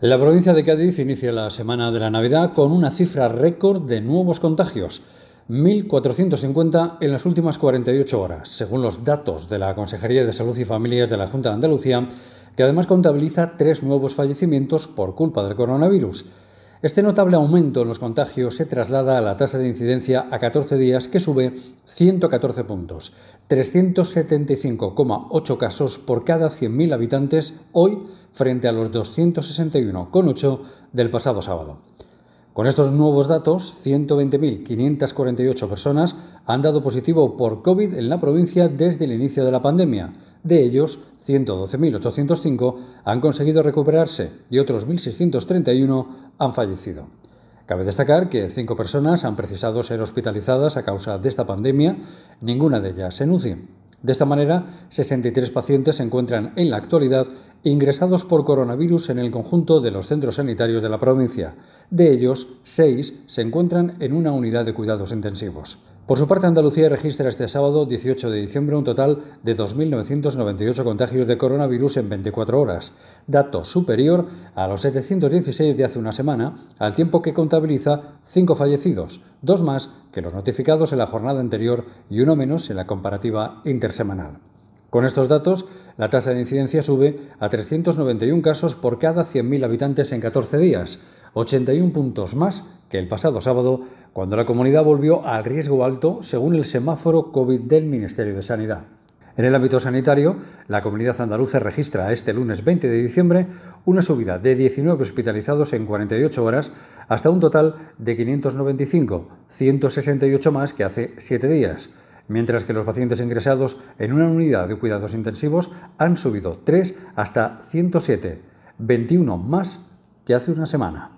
La provincia de Cádiz inicia la semana de la Navidad con una cifra récord de nuevos contagios, 1.450 en las últimas 48 horas, según los datos de la Consejería de Salud y Familias de la Junta de Andalucía, que además contabiliza tres nuevos fallecimientos por culpa del coronavirus. Este notable aumento en los contagios se traslada a la tasa de incidencia a 14 días que sube 114 puntos, 375,8 casos por cada 100.000 habitantes hoy frente a los 261,8 del pasado sábado. Con estos nuevos datos, 120.548 personas han dado positivo por COVID en la provincia desde el inicio de la pandemia. De ellos, 112.805 han conseguido recuperarse y otros 1.631 han fallecido. Cabe destacar que cinco personas han precisado ser hospitalizadas a causa de esta pandemia, ninguna de ellas en UCI. De esta manera, 63 pacientes se encuentran en la actualidad ingresados por coronavirus en el conjunto de los centros sanitarios de la provincia. De ellos, seis se encuentran en una unidad de cuidados intensivos. Por su parte, Andalucía registra este sábado 18 de diciembre un total de 2.998 contagios de coronavirus en 24 horas, dato superior a los 716 de hace una semana, al tiempo que contabiliza cinco fallecidos, dos más que los notificados en la jornada anterior y uno menos en la comparativa intersemanal. Con estos datos, la tasa de incidencia sube a 391 casos por cada 100.000 habitantes en 14 días, 81 puntos más que el pasado sábado, cuando la comunidad volvió al riesgo alto según el semáforo COVID del Ministerio de Sanidad. En el ámbito sanitario, la comunidad andaluza registra este lunes 20 de diciembre una subida de 19 hospitalizados en 48 horas hasta un total de 595, 168 más que hace 7 días mientras que los pacientes ingresados en una unidad de cuidados intensivos han subido 3 hasta 107, 21 más que hace una semana.